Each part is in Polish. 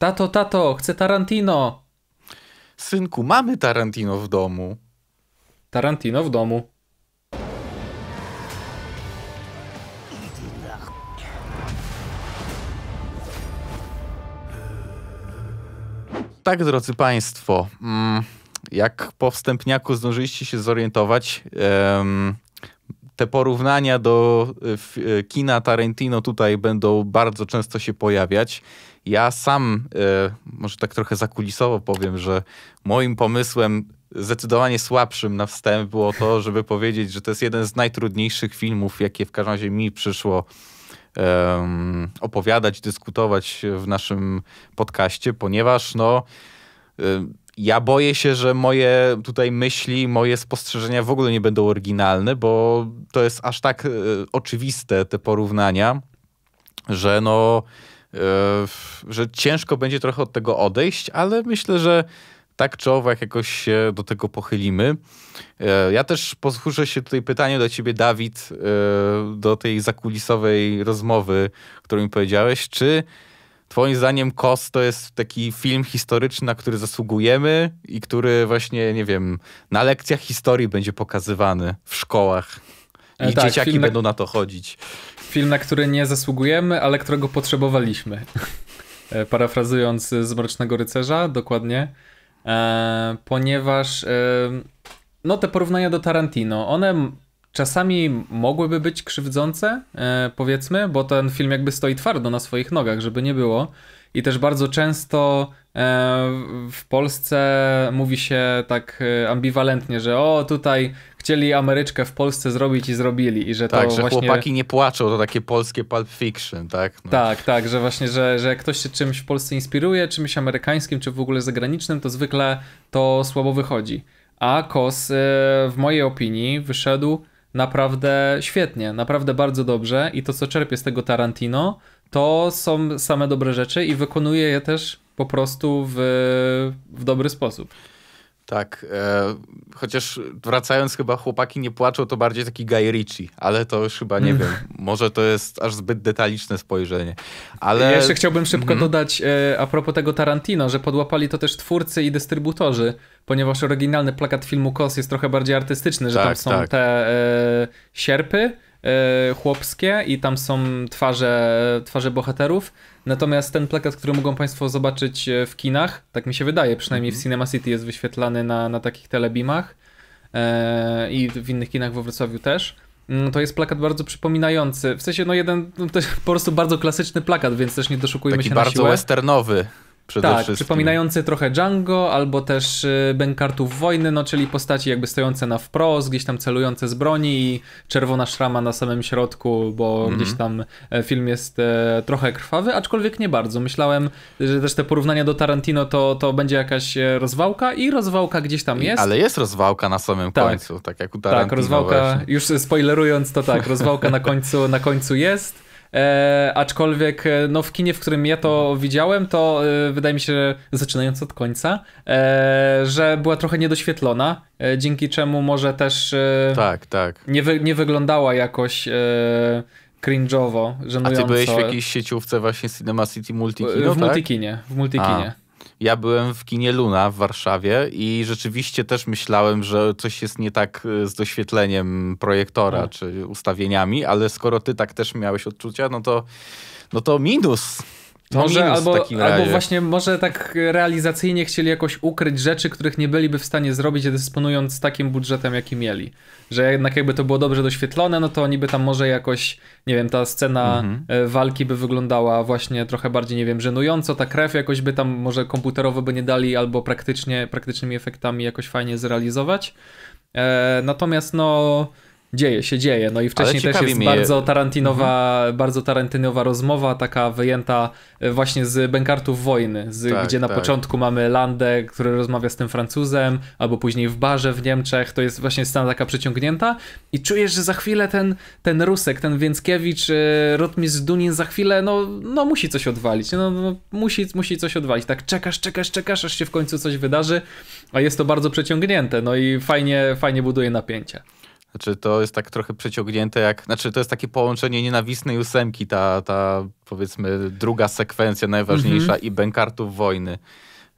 Tato, tato, chcę Tarantino. Synku, mamy Tarantino w domu. Tarantino w domu. Tak, drodzy Państwo, mm, jak po wstępniaku zdążyliście się zorientować, te porównania do e, e, kina Tarantino tutaj będą bardzo często się pojawiać. Ja sam, e, może tak trochę zakulisowo powiem, że moim pomysłem zdecydowanie słabszym na wstęp było to, żeby powiedzieć, że to jest jeden z najtrudniejszych filmów, jakie w każdym razie mi przyszło opowiadać, dyskutować w naszym podcaście, ponieważ no, e, ja boję się, że moje tutaj myśli, moje spostrzeżenia w ogóle nie będą oryginalne, bo to jest aż tak e, oczywiste te porównania, że no E, że ciężko będzie trochę od tego odejść, ale myślę, że tak czy owak jakoś się do tego pochylimy. E, ja też posłuszę się tutaj pytaniu do ciebie, Dawid, e, do tej zakulisowej rozmowy, którą mi powiedziałeś. Czy twoim zdaniem KOS to jest taki film historyczny, na który zasługujemy i który właśnie, nie wiem, na lekcjach historii będzie pokazywany w szkołach? I tak, dzieciaki będą na to chodzić film, na który nie zasługujemy, ale którego potrzebowaliśmy. E, parafrazując e, z Mrocznego Rycerza, dokładnie. E, ponieważ e, no te porównania do Tarantino, one czasami mogłyby być krzywdzące, e, powiedzmy, bo ten film jakby stoi twardo na swoich nogach, żeby nie było. I też bardzo często e, w Polsce mówi się tak ambiwalentnie, że o tutaj chcieli Ameryczkę w Polsce zrobić i zrobili. I że tak, to że właśnie... chłopaki nie płaczą, to takie polskie Pulp Fiction, tak? No. Tak, tak, że właśnie, że, że jak ktoś się czymś w Polsce inspiruje, czymś amerykańskim, czy w ogóle zagranicznym, to zwykle to słabo wychodzi. A Kos, e, w mojej opinii, wyszedł naprawdę świetnie, naprawdę bardzo dobrze i to, co czerpie z tego Tarantino, to są same dobre rzeczy i wykonuje je też po prostu w, w dobry sposób. Tak, e, chociaż wracając chyba chłopaki nie płaczą, to bardziej taki Guy Ritchie, ale to już chyba nie mm. wiem, może to jest aż zbyt detaliczne spojrzenie. Ale... Ja jeszcze chciałbym szybko mm. dodać e, a propos tego Tarantino, że podłapali to też twórcy i dystrybutorzy, ponieważ oryginalny plakat filmu Kos jest trochę bardziej artystyczny, że tak, tam są tak. te e, sierpy, E, chłopskie i tam są twarze, twarze bohaterów. Natomiast ten plakat, który mogą Państwo zobaczyć e, w kinach, tak mi się wydaje, przynajmniej w mhm. Cinema City jest wyświetlany na, na takich telebimach e, i w innych kinach we Wrocławiu też. Mm, to jest plakat bardzo przypominający. W sensie, no jeden, no to jest po prostu bardzo klasyczny plakat, więc też nie doszukujemy Taki się na siłę. bardzo westernowy przede tak, wszystkim. przypominający trochę Django, albo też y, Benkartów Wojny, no czyli postaci jakby stojące na wprost, gdzieś tam celujące z broni i czerwona szrama na samym środku, bo mm -hmm. gdzieś tam e, film jest e, trochę krwawy, aczkolwiek nie bardzo. Myślałem, że też te porównania do Tarantino to, to będzie jakaś e, rozwałka i rozwałka gdzieś tam jest. Ale jest rozwałka na samym tak. końcu, tak jak u tak, Tarantino Tak, rozwałka, właśnie. już spoilerując to tak, rozwałka na końcu, na końcu jest. E, aczkolwiek e, no, w kinie, w którym ja to widziałem, to e, wydaje mi się, zaczynając od końca, e, że była trochę niedoświetlona, e, dzięki czemu może też e, tak, tak. Nie, wy, nie wyglądała jakoś cringe'owo, żenująco. A ty byłeś w jakiejś sieciówce właśnie Cinema City Multikino, W tak? Multikinie, w Multikinie. Ja byłem w kinie Luna w Warszawie i rzeczywiście też myślałem, że coś jest nie tak y, z doświetleniem projektora hmm. czy ustawieniami, ale skoro ty tak też miałeś odczucia, no to, no to minus. To może albo, albo właśnie może tak realizacyjnie chcieli jakoś ukryć rzeczy, których nie byliby w stanie zrobić, dysponując takim budżetem, jaki mieli. Że jednak jakby to było dobrze doświetlone, no to niby tam może jakoś, nie wiem, ta scena mhm. E, walki by wyglądała właśnie trochę bardziej, nie wiem, żenująco, ta krew jakoś by tam może komputerowo by nie dali albo praktycznie, praktycznymi efektami jakoś fajnie zrealizować. E, natomiast no Dzieje się, dzieje. No i wcześniej też jest mhm. bardzo tarantynowa, mhm. bardzo tarantinowa rozmowa, taka wyjęta e, właśnie z Bękartów Wojny, z, tak, gdzie na tak. początku mamy Landę, który rozmawia z tym Francuzem, albo później w barze w Niemczech, to jest właśnie scena taka przeciągnięta i czujesz, że za chwilę ten, ten Rusek, ten Więckiewicz, e, Rotmistrz Dunin za chwilę, no, no musi coś odwalić, no, no musi, musi coś odwalić. Tak czekasz, czekasz, czekasz, aż się w końcu coś wydarzy, a jest to bardzo przeciągnięte, no i fajnie, fajnie buduje napięcie. Znaczy, to jest tak trochę przeciągnięte, jak. Znaczy, to jest takie połączenie nienawistnej ósemki, ta, ta powiedzmy druga sekwencja najważniejsza mm -hmm. i bękartów wojny.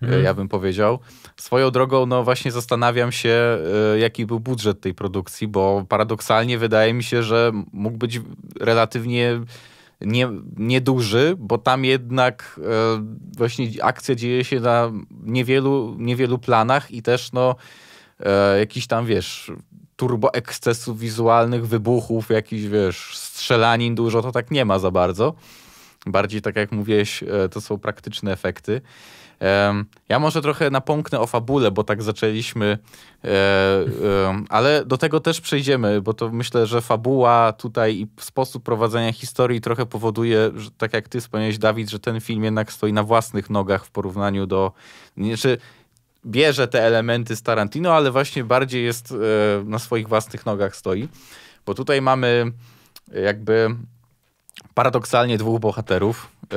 Mm. Ja bym powiedział. Swoją drogą, no właśnie zastanawiam się, e, jaki był budżet tej produkcji, bo paradoksalnie wydaje mi się, że mógł być relatywnie nie, nieduży, bo tam jednak e, właśnie akcja dzieje się na niewielu, niewielu planach i też no e, jakiś tam, wiesz, turbo ekscesów wizualnych, wybuchów, jakichś, wiesz, strzelanin dużo, to tak nie ma za bardzo. Bardziej, tak jak mówiłeś, e, to są praktyczne efekty. Ja może trochę napomknę o fabule, bo tak zaczęliśmy, e, ale do tego też przejdziemy, bo to myślę, że fabuła tutaj i sposób prowadzenia historii trochę powoduje, że, tak jak ty wspomniałeś, Dawid, że ten film jednak stoi na własnych nogach w porównaniu do... Znaczy, bierze te elementy z Tarantino, ale właśnie bardziej jest e, na swoich własnych nogach stoi. Bo tutaj mamy e, jakby paradoksalnie dwóch bohaterów. E,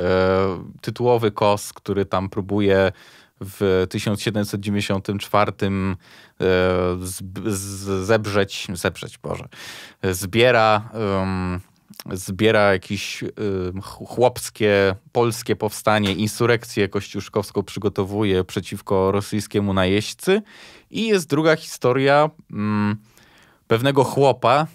tytułowy Kos, który tam próbuje w 1794 zebrzeć, zebrzeć, Boże, zbiera zbiera jakieś chłopskie, polskie powstanie, insurrekcję kościuszkowską przygotowuje przeciwko rosyjskiemu najeźdźcy. I jest druga historia pewnego chłopa,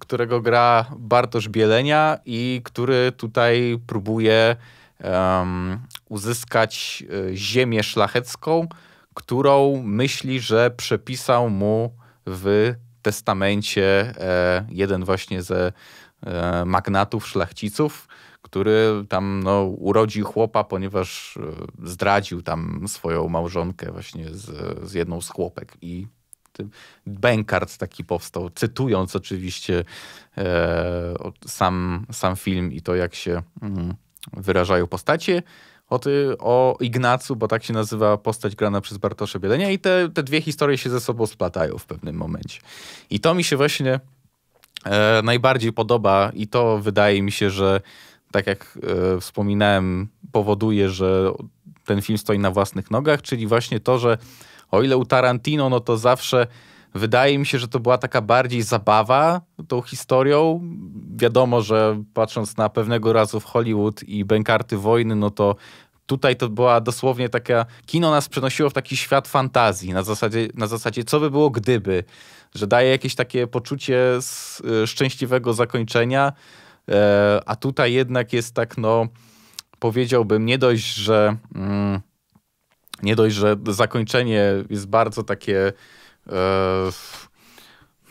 którego gra Bartosz Bielenia i który tutaj próbuje um, uzyskać y, ziemię szlachecką, którą myśli, że przepisał mu w testamencie e, jeden właśnie ze E, magnatów, szlachciców, który tam no, urodził chłopa, ponieważ e, zdradził tam swoją małżonkę właśnie z, z jedną z chłopek i Bankart taki powstał, cytując oczywiście e, sam, sam film i to, jak się mm, wyrażają postacie. O, ty, o Ignacu, bo tak się nazywa postać grana przez Bartosza Bielenia i te, te dwie historie się ze sobą splatają w pewnym momencie. I to mi się właśnie e, najbardziej podoba i to wydaje mi się, że tak jak e, wspominałem, powoduje, że ten film stoi na własnych nogach, czyli właśnie to, że o ile u Tarantino, no to zawsze wydaje mi się, że to była taka bardziej zabawa tą historią. Wiadomo, że patrząc na pewnego razu w Hollywood i Bękarty Wojny, no to tutaj to była dosłownie taka, kino nas przenosiło w taki świat fantazji, na zasadzie, na zasadzie co by było gdyby, że daje jakieś takie poczucie y, szczęśliwego zakończenia, e, a tutaj jednak jest tak, no powiedziałbym, nie dość, że mm, nie dość, że zakończenie jest bardzo takie e,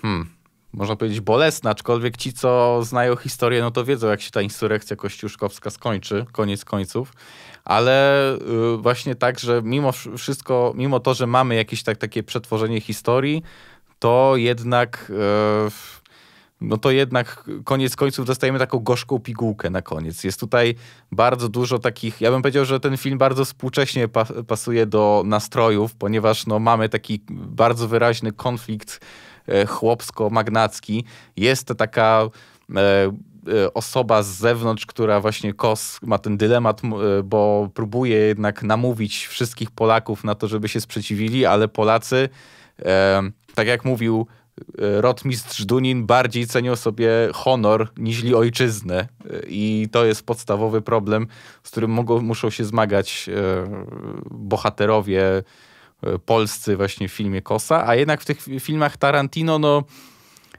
hmm, można powiedzieć bolesne, aczkolwiek ci, co znają historię, no to wiedzą, jak się ta insurrekcja kościuszkowska skończy, koniec końców, ale y, właśnie tak, że mimo wszystko, mimo to, że mamy jakieś tak, takie przetworzenie historii, to jednak e, no to jednak koniec końców dostajemy taką gorzką pigułkę na koniec. Jest tutaj bardzo dużo takich, ja bym powiedział, że ten film bardzo współcześnie pa pasuje do nastrojów, ponieważ no, mamy taki bardzo wyraźny konflikt e, chłopsko-magnacki. Jest to taka e, e, osoba z zewnątrz, która właśnie Kos ma ten dylemat, bo próbuje jednak namówić wszystkich Polaków na to, żeby się sprzeciwili, ale Polacy... E, tak jak mówił e, rotmistrz Dunin, bardziej cenią sobie honor niż ojczyznę. E, I to jest podstawowy problem, z którym mogą, muszą się zmagać e, bohaterowie polscy właśnie w filmie Kosa, a jednak w tych filmach Tarantino, no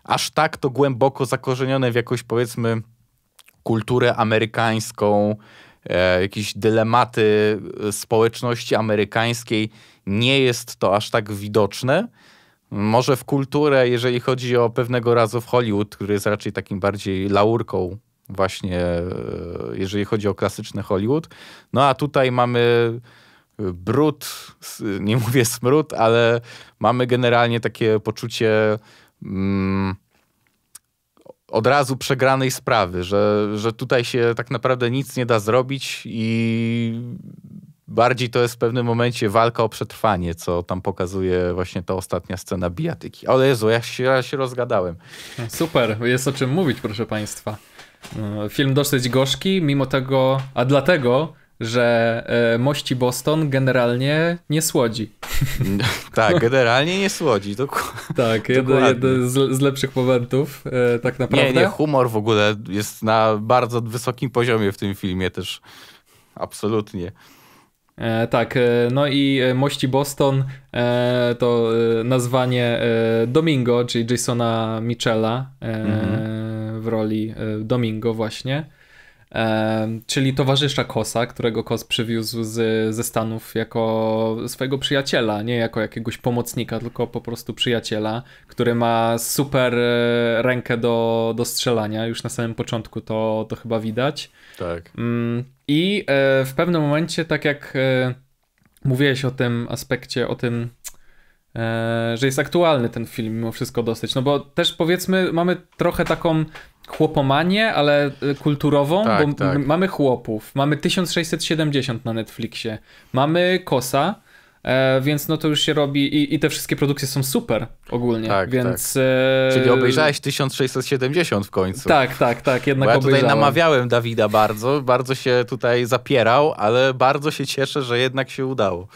aż tak to głęboko zakorzenione w jakąś powiedzmy kulturę amerykańską, e, jakieś dylematy społeczności amerykańskiej, nie jest to aż tak widoczne może w kulturę, jeżeli chodzi o pewnego razu w Hollywood, który jest raczej takim bardziej laurką właśnie, e, jeżeli chodzi o klasyczny Hollywood. No a tutaj mamy e, brud, nie mówię smród, ale mamy generalnie takie poczucie mm, od razu przegranej sprawy, że, że tutaj się tak naprawdę nic nie da zrobić i Bardziej to jest w pewnym momencie walka o przetrwanie, co tam pokazuje właśnie ta ostatnia scena bijatyki. Ale Jezu, ja się, ja się rozgadałem. Super, jest o czym mówić, proszę Państwa. E, film dosyć gorzki, mimo tego, a dlatego, że e, mości Boston generalnie nie słodzi. tak, generalnie nie słodzi. Tak, dokładnie. Tak, jeden, jeden z, lepszych momentów, e, tak naprawdę. Nie, nie, humor w ogóle jest na bardzo wysokim poziomie w tym filmie też. Absolutnie. E, tak, e, no i e, Mości Boston e, to e, nazwanie Domingo, czyli Jasona Michela e, mm-hmm. w roli Domingo właśnie czyli towarzysza Kosa, którego Kos przywiózł z, ze Stanów jako swojego przyjaciela, nie jako jakiegoś pomocnika, tylko po prostu przyjaciela, który ma super e, rękę do, do strzelania. Już na samym początku to, to chyba widać. Tak. Mm, I e, w pewnym momencie, tak jak e, mówiłeś o tym aspekcie, o tym E, że jest aktualny ten film mimo wszystko dosyć. No bo też powiedzmy, mamy trochę taką chłopomanię, ale e, kulturową, tak, bo tak. mamy chłopów, mamy 1670 na Netflixie, mamy Kosa, E, więc no to już się robi i, i, te wszystkie produkcje są super ogólnie, tak, tak. więc... Tak. Czyli obejrzałeś 1670 w końcu. Tak, tak, tak, jednak Bo ja tutaj obejrzałem. namawiałem Dawida bardzo, bardzo się tutaj zapierał, ale bardzo się cieszę, że jednak się udało.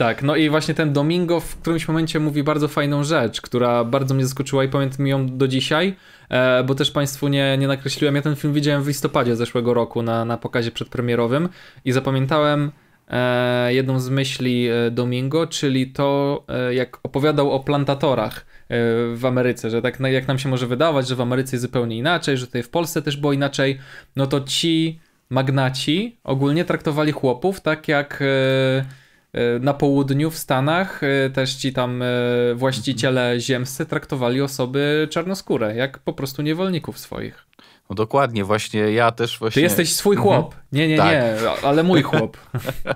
Tak, no i właśnie ten Domingo w którymś momencie mówi bardzo fajną rzecz, która bardzo mnie zaskoczyła i pamiętam ją do dzisiaj, e, bo też Państwu nie, nie nakreśliłem. Ja ten film widziałem w listopadzie zeszłego roku na, na pokazie przedpremierowym i zapamiętałem e, jedną z myśli e, Domingo, czyli to, jak opowiadał o plantatorach w Ameryce, że tak jak nam się może wydawać, że w Ameryce jest zupełnie inaczej, że tutaj w Polsce też było inaczej, no to ci magnaci ogólnie traktowali chłopów tak jak E, na południu w Stanach e, też ci tam e, właściciele mhm. ziemscy traktowali osoby czarnoskóre, jak po prostu niewolników swoich. No dokładnie, właśnie ja też właśnie... Ty jesteś swój mhm. chłop. Nie, nie, tak. nie, ale mój chłop.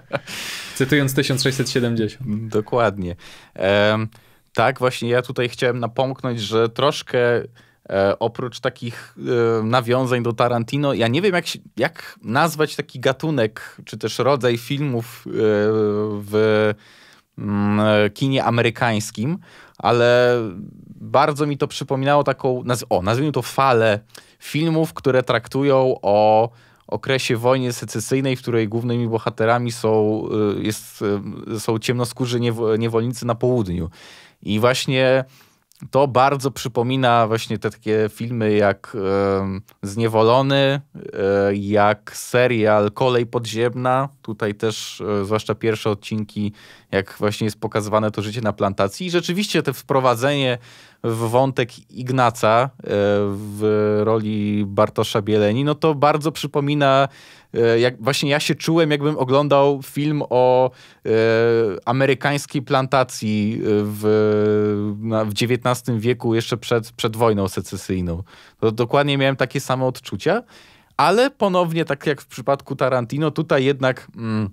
Cytując 1670. Dokładnie. Um, tak, właśnie ja tutaj chciałem napomknąć, że troszkę E, oprócz takich e, nawiązań do Tarantino, ja nie wiem, jak, jak nazwać taki gatunek, czy też rodzaj filmów e, w mm, e, kinie amerykańskim, ale bardzo mi to przypominało taką, naz o, nazwijmy to falę filmów, które traktują o okresie wojny secesyjnej, w której głównymi bohaterami są, e, jest, e, są ciemnoskórzy niewolnicy na południu. I właśnie to bardzo przypomina właśnie te takie filmy jak e, Zniewolony, e, jak serial Kolej Podziemna, tutaj też, e, zwłaszcza pierwsze odcinki, jak właśnie jest pokazywane to życie na plantacji. I rzeczywiście to wprowadzenie w wątek Ignaca e, w roli Bartosza Bieleni, no to bardzo przypomina, e, jak właśnie ja się czułem, jakbym oglądał film o amerykańskiej plantacji w, w XIX wieku, jeszcze przed, przed wojną secesyjną. To dokładnie miałem takie same odczucia ale ponownie, tak jak w przypadku Tarantino, tutaj jednak, mm,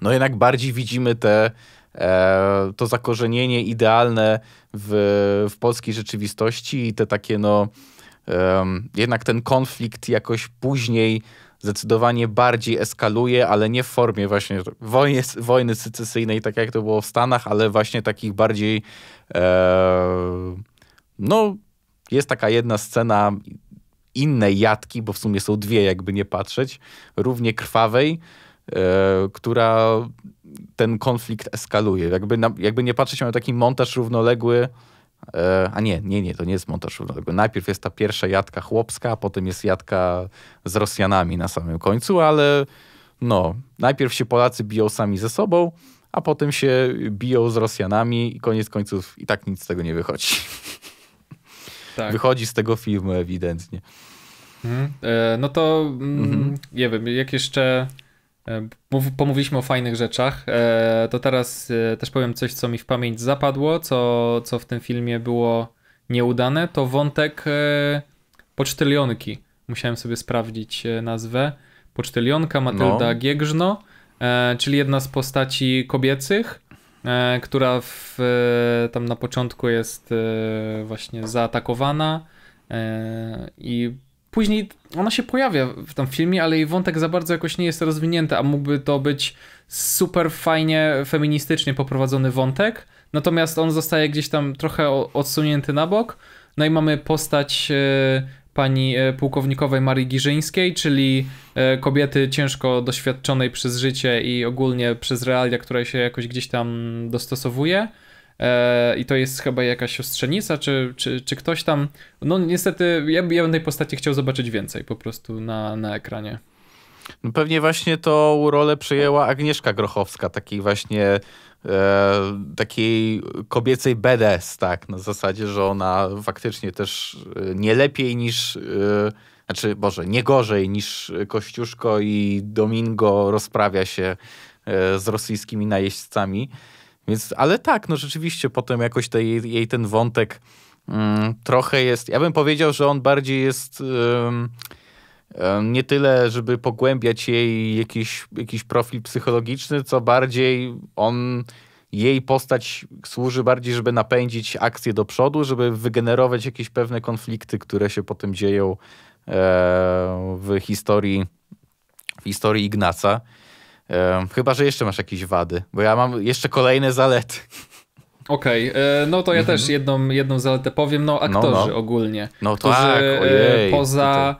no jednak bardziej widzimy te, e, to zakorzenienie idealne w, w polskiej rzeczywistości i te takie, no, e, jednak ten konflikt jakoś później zdecydowanie bardziej eskaluje, ale nie w formie właśnie wojny, wojny secesyjnej, tak jak to było w Stanach, ale właśnie takich bardziej, e, no, jest taka jedna scena innej jatki, bo w sumie są dwie, jakby nie patrzeć, równie krwawej, yy, która ten konflikt eskaluje. Jakby, na, jakby nie patrzeć, mamy taki montaż równoległy. E, a nie, nie, nie, to nie jest montaż równoległy. Najpierw jest ta pierwsza jatka chłopska, a potem jest jatka z Rosjanami na samym końcu, ale no, najpierw się Polacy biją sami ze sobą, a potem się biją z Rosjanami i koniec końców i tak nic z tego nie wychodzi. tak. wychodzi z tego filmu ewidentnie. Hmm. E, no to mm, mhm. nie wiem, jak jeszcze e, pomówiliśmy o fajnych rzeczach, e, to teraz też powiem coś, co mi w pamięć zapadło, co, co w tym filmie było nieudane, to wątek pocztylionki. Musiałem sobie sprawdzić nazwę. Pocztylionka Matylda no. Giegrzno, czyli jedna z postaci kobiecych, E, która w, e, tam na początku jest e, właśnie zaatakowana i później ona się pojawia w tym filmie, ale jej wątek za bardzo jakoś nie jest rozwinięty, a mógłby to być super fajnie feministycznie poprowadzony wątek, natomiast on zostaje gdzieś tam trochę odsunięty na bok. No i mamy postać pani e, pułkownikowej Marii Giżyńskiej, czyli e, kobiety ciężko doświadczonej przez życie i ogólnie przez realia, która się jakoś gdzieś tam dostosowuje. E, I to jest chyba jakaś siostrzenica, czy, czy, czy ktoś tam. No, niestety, ja, ja bym tej postaci chciał zobaczyć więcej po prostu na, na ekranie. No pewnie właśnie tą rolę przyjęła Agnieszka Grochowska, takiej właśnie E, takiej kobiecej BDS, tak, na zasadzie, że ona faktycznie też e, nie lepiej niż, e, znaczy Boże, nie gorzej niż Kościuszko i Domingo rozprawia się z rosyjskimi najeźdźcami. Więc, ale tak, no rzeczywiście potem jakoś te, jej, jej ten wątek mm, trochę jest, ja bym powiedział, że on bardziej jest... Yy, E, nie tyle, żeby pogłębiać jej jakiś, jakiś profil psychologiczny, co bardziej on, jej postać służy bardziej, żeby napędzić akcję do przodu, żeby wygenerować jakieś pewne konflikty, które się potem dzieją e, w historii, w historii Ignaca. E, chyba, że jeszcze masz jakieś wady, bo ja mam jeszcze kolejne zalety. Okej, okay, no to ja mhm. też jedną, jedną zaletę powiem. No, no aktorzy no, no. ogólnie. No tak, ojej. Poza.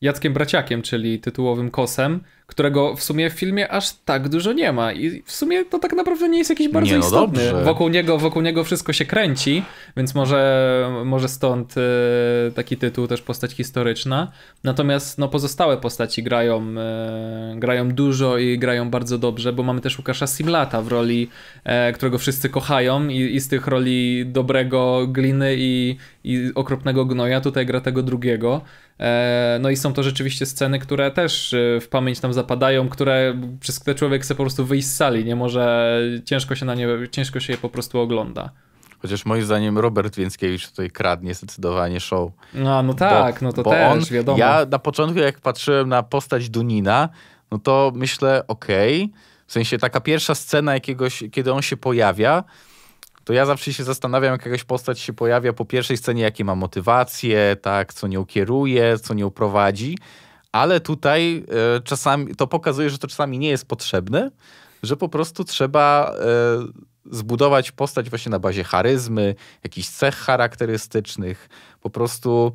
Jackiem Braciakiem, czyli tytułowym kosem, którego w sumie w filmie aż tak dużo nie ma. I w sumie to tak naprawdę nie jest jakiś bardzo nie, no istotny. Wokół niego, wokół niego wszystko się kręci, więc może, może stąd e, taki tytuł też postać historyczna. Natomiast no, pozostałe postaci grają, e, grają dużo i grają bardzo dobrze, bo mamy też Łukasza Simlata w roli, e, którego wszyscy kochają i, i z tych roli dobrego gliny i, i okropnego gnoja, tutaj gra tego drugiego. E, no i są to rzeczywiście sceny, które też e, w pamięć tam zapadają, które przez które człowiek chce po prostu wyjść z sali, nie może, ciężko się na nie, ciężko się je po prostu ogląda. Chociaż moim zdaniem Robert Więckiewicz tutaj kradnie zdecydowanie show. No, no tak, bo, no to też, on, wiadomo. Ja na początku jak patrzyłem na postać Dunina, no to myślę, okej, okay. w sensie taka pierwsza scena jakiegoś, kiedy on się pojawia, to ja zawsze się zastanawiam, jak jakaś postać się pojawia po pierwszej scenie, jakie ma motywacje, tak, co nią kieruje, co nią prowadzi, ale tutaj e, czasami to pokazuje, że to czasami nie jest potrzebne, że po prostu trzeba e, zbudować postać właśnie na bazie charyzmy, jakichś cech charakterystycznych. Po prostu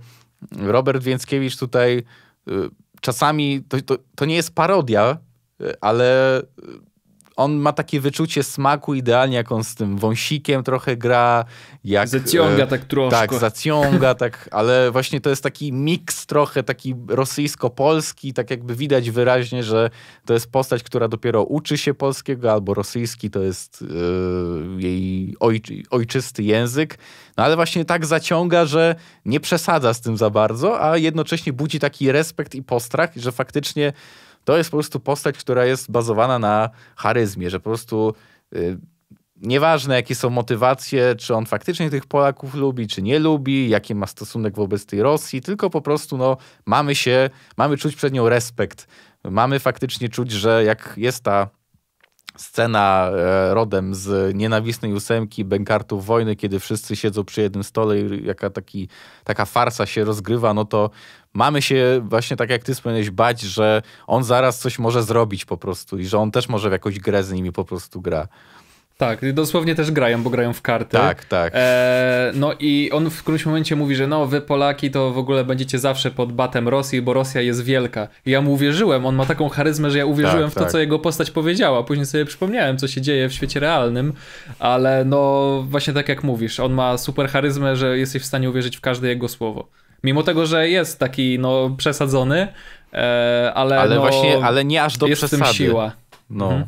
Robert Więckiewicz tutaj e, czasami, to, to, to nie jest parodia, ale on ma takie wyczucie smaku idealnie, jak on z tym wąsikiem trochę gra. Jak, zaciąga tak e, troszkę. Tak, zaciąga, tak, ale właśnie to jest taki miks trochę taki rosyjsko-polski, tak jakby widać wyraźnie, że to jest postać, która dopiero uczy się polskiego, albo rosyjski to jest yy, jej oj, ojczysty język. No ale właśnie tak zaciąga, że nie przesadza z tym za bardzo, a jednocześnie budzi taki respekt i postrach, że faktycznie to jest po prostu postać, która jest bazowana na charyzmie, że po prostu y, nieważne jakie są motywacje, czy on faktycznie tych Polaków lubi, czy nie lubi, jaki ma stosunek wobec tej Rosji, tylko po prostu no, mamy się, mamy czuć przed nią respekt. Mamy faktycznie czuć, że jak jest ta scena e, rodem z nienawistnej ósemki Benkartów Wojny, kiedy wszyscy siedzą przy jednym stole i jaka taki, taka farsa się rozgrywa, no to mamy się właśnie tak jak ty wspomniałeś bać, że on zaraz coś może zrobić po prostu i że on też może w jakąś grę z nimi po prostu gra. Tak, dosłownie też grają, bo grają w karty. Tak, tak. E, no i on w którymś momencie mówi, że no, wy Polaki to w ogóle będziecie zawsze pod batem Rosji, bo Rosja jest wielka. I ja mu uwierzyłem, on ma taką charyzmę, że ja uwierzyłem tak, w to, tak. co jego postać powiedziała. Później sobie przypomniałem, co się dzieje w świecie realnym, ale no, właśnie tak jak mówisz, on ma super charyzmę, że jesteś w stanie uwierzyć w każde jego słowo. Mimo tego, że jest taki no, przesadzony, e, ale. Ale no, właśnie, ale nie aż do jest przesady. Jest siła. No. Mhm.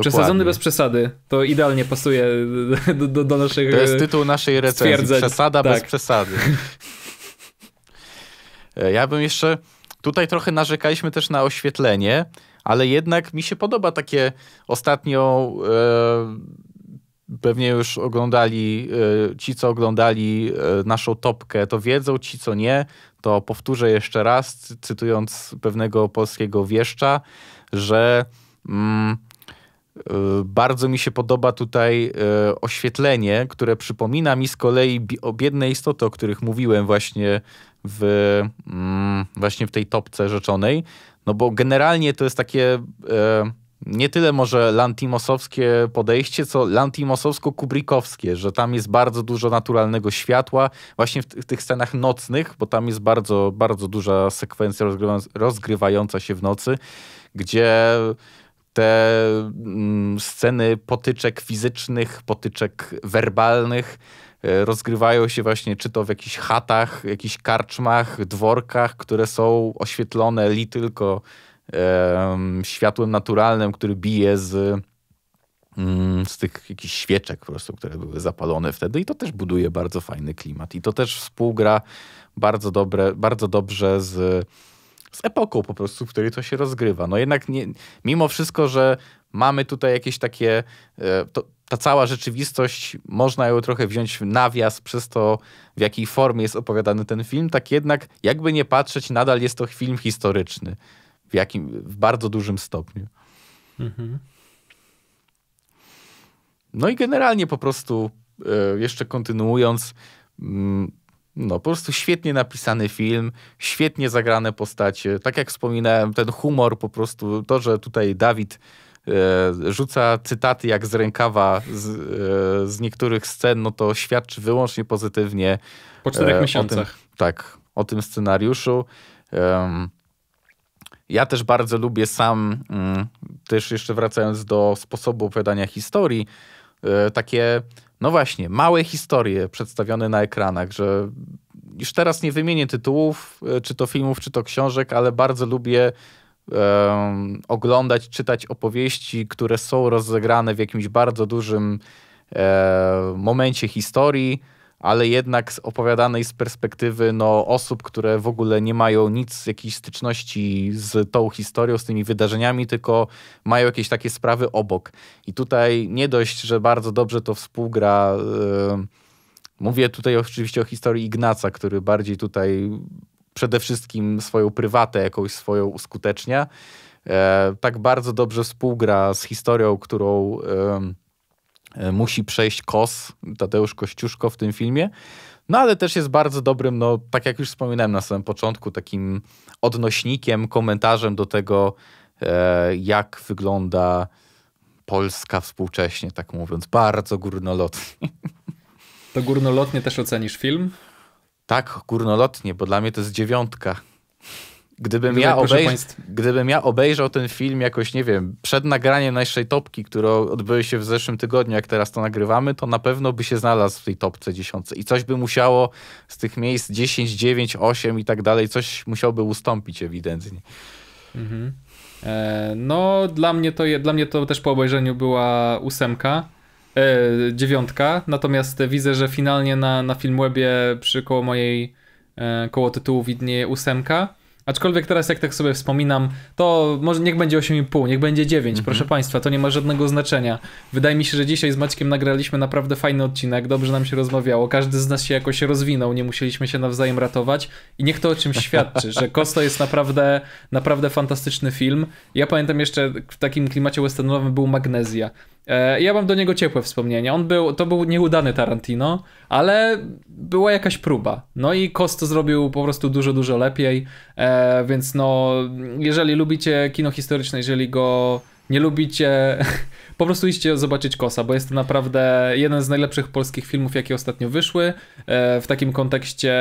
Przesadzony bez przesady. To idealnie pasuje do, do, do naszych. To jest e, tytuł naszej recenzji. Przesada tak. bez przesady. E, ja bym jeszcze. Tutaj trochę narzekaliśmy też na oświetlenie, ale jednak mi się podoba takie ostatnio. E pewnie już oglądali, e, ci co oglądali e, naszą topkę, to wiedzą, ci co nie, to powtórzę jeszcze raz, cytując pewnego polskiego wieszcza, że mm, e, bardzo mi się podoba tutaj oświetlenie, które przypomina mi z kolei o biedne istoty, o których mówiłem właśnie w, mm, właśnie w tej topce rzeczonej. No bo generalnie to jest takie nie tyle może lantimosowskie podejście, co lantimosowsko-kubrikowskie, że tam jest bardzo dużo naturalnego światła, właśnie w, tych scenach nocnych, bo tam jest bardzo, bardzo duża sekwencja rozgrywa rozgrywająca się w nocy, gdzie te mm, sceny potyczek fizycznych, potyczek werbalnych e, rozgrywają się właśnie czy to w jakichś chatach, jakichś karczmach, dworkach, które są oświetlone li tylko światłem naturalnym, który bije z, mm, z tych jakichś świeczek po prostu, które były zapalone wtedy i to też buduje bardzo fajny klimat i to też współgra bardzo, dobre, bardzo dobrze z, z epoką po prostu, w której to się rozgrywa. No jednak nie, mimo wszystko, że mamy tutaj jakieś takie, e, to, ta cała rzeczywistość, można ją trochę wziąć w nawias przez to, w jakiej formie jest opowiadany ten film, tak jednak jakby nie patrzeć, nadal jest to film historyczny w, jakim, w bardzo dużym stopniu. Mhm. No i generalnie po prostu, e, jeszcze kontynuując, mm, no po prostu świetnie napisany film, świetnie zagrane postacie. Tak jak wspominałem, ten humor po prostu, to, że tutaj Dawid e, rzuca cytaty jak z rękawa z, e, z niektórych scen, no to świadczy wyłącznie pozytywnie. Po czterech miesiącach. Tym, tak, o tym scenariuszu. Um, ja też bardzo lubię sam, mm, też jeszcze wracając do sposobu opowiadania historii, e, takie, no właśnie, małe historie przedstawione na ekranach, że już teraz nie wymienię tytułów, e, czy to filmów, czy to książek, ale bardzo lubię um, oglądać, czytać opowieści, które są rozegrane w jakimś bardzo dużym um, momencie historii ale jednak opowiadanej z perspektywy no, osób, które w ogóle nie mają nic, jakiejś styczności z tą historią, z tymi wydarzeniami, tylko mają jakieś takie sprawy obok. I tutaj nie dość, że bardzo dobrze to współgra. Yy, mówię tutaj oczywiście o historii Ignaca, który bardziej tutaj przede wszystkim swoją prywatę jakąś swoją uskutecznia. E, tak bardzo dobrze współgra z historią, którą E, musi przejść kos Tadeusz Kościuszko w tym filmie. No ale też jest bardzo dobrym, no tak jak już wspominałem na samym początku, takim odnośnikiem, komentarzem do tego, e, jak wygląda Polska współcześnie, tak mówiąc, bardzo górnolotnie. To górnolotnie też ocenisz film? Tak, górnolotnie, bo dla mnie to jest dziewiątka. Gdybym, ja obejrzał, państw... gdybym ja obejrzał ten film jakoś, nie wiem, przed nagraniem naszej topki, które odbyły się w zeszłym tygodniu, jak teraz to nagrywamy, to na pewno by się znalazł w tej topce dziesiątce i coś by musiało z tych miejsc 10, 9, 8 i tak dalej, coś musiałby ustąpić ewidentnie. Mhm. E, no, dla mnie, to, dla mnie to też po obejrzeniu była ósemka e, dziewiątka, natomiast widzę, że finalnie na, na Filmwebie przy koło mojej, e, koło tytułu widnieje ósemka. Aczkolwiek teraz, jak tak sobie wspominam, to może niech będzie 8,5, niech będzie 9, mhm. proszę Państwa, to nie ma żadnego znaczenia. Wydaje mi się, że dzisiaj z Maćkiem nagraliśmy naprawdę fajny odcinek, dobrze nam się rozmawiało, każdy z nas się jakoś rozwinął, nie musieliśmy się nawzajem ratować i niech to o czymś świadczy, że Kosto jest naprawdę, naprawdę fantastyczny film. Ja pamiętam jeszcze w takim klimacie westernowym był Magnezja. E, ja mam do niego ciepłe wspomnienia. On był, to był nieudany Tarantino, ale była jakaś próba. No i Kosto zrobił po prostu dużo, dużo lepiej. E, więc no, jeżeli lubicie kino historyczne, jeżeli go nie lubicie, po prostu idźcie zobaczyć Kosa, bo jest to naprawdę jeden z najlepszych polskich filmów, jakie ostatnio wyszły. E, w takim kontekście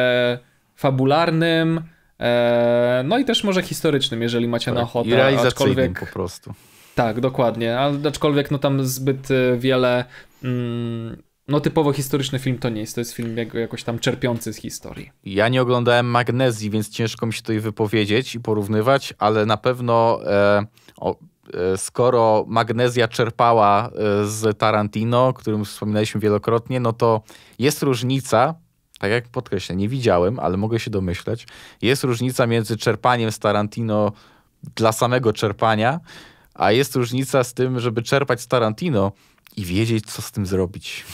fabularnym. E, no i też może historycznym, jeżeli macie tak, na ochotę. I realizacyjnym aczkolwiek... po prostu. Tak, dokładnie, aczkolwiek no tam zbyt e, wiele... Mm, no typowo historyczny film to nie jest, to jest film jakoś tam czerpiący z historii. Ja nie oglądałem Magnezji, więc ciężko mi się tutaj wypowiedzieć i porównywać, ale na pewno e, o, e, skoro Magnezja czerpała e, z Tarantino, o którym wspominaliśmy wielokrotnie, no to jest różnica, tak jak podkreślę, nie widziałem, ale mogę się domyśleć, jest różnica między czerpaniem z Tarantino dla samego czerpania, a jest różnica z tym, żeby czerpać z Tarantino i wiedzieć, co z tym zrobić.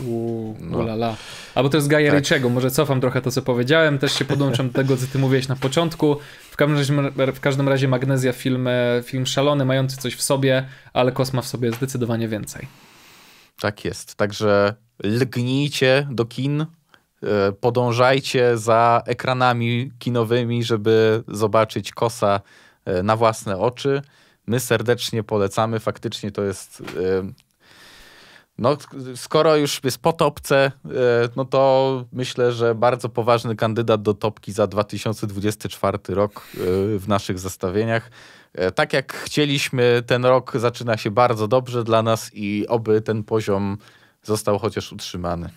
Uuu, no. lala. Albo to jest Gaja tak. może cofam trochę to, co powiedziałem, też się podłączam do tego, co ty mówiłeś na początku. W każdym razie, w każdym razie Magnezja film, e, film szalony, mający coś w sobie, ale Kosma w sobie zdecydowanie więcej. Tak jest, także lgnijcie do kin, e, podążajcie za ekranami kinowymi, żeby zobaczyć Kosa e, na własne oczy. My serdecznie polecamy, faktycznie to jest... Y, no, skoro już jest po topce, y, no to myślę, że bardzo poważny kandydat do topki za 2024 rok y, w naszych zestawieniach. E, tak jak chcieliśmy, ten rok zaczyna się bardzo dobrze dla nas i oby ten poziom został chociaż utrzymany.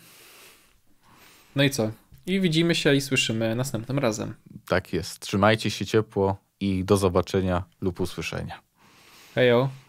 No i co? I widzimy się i słyszymy następnym razem. Tak jest. Trzymajcie się ciepło i do zobaczenia lub usłyszenia. Hey, Hejo.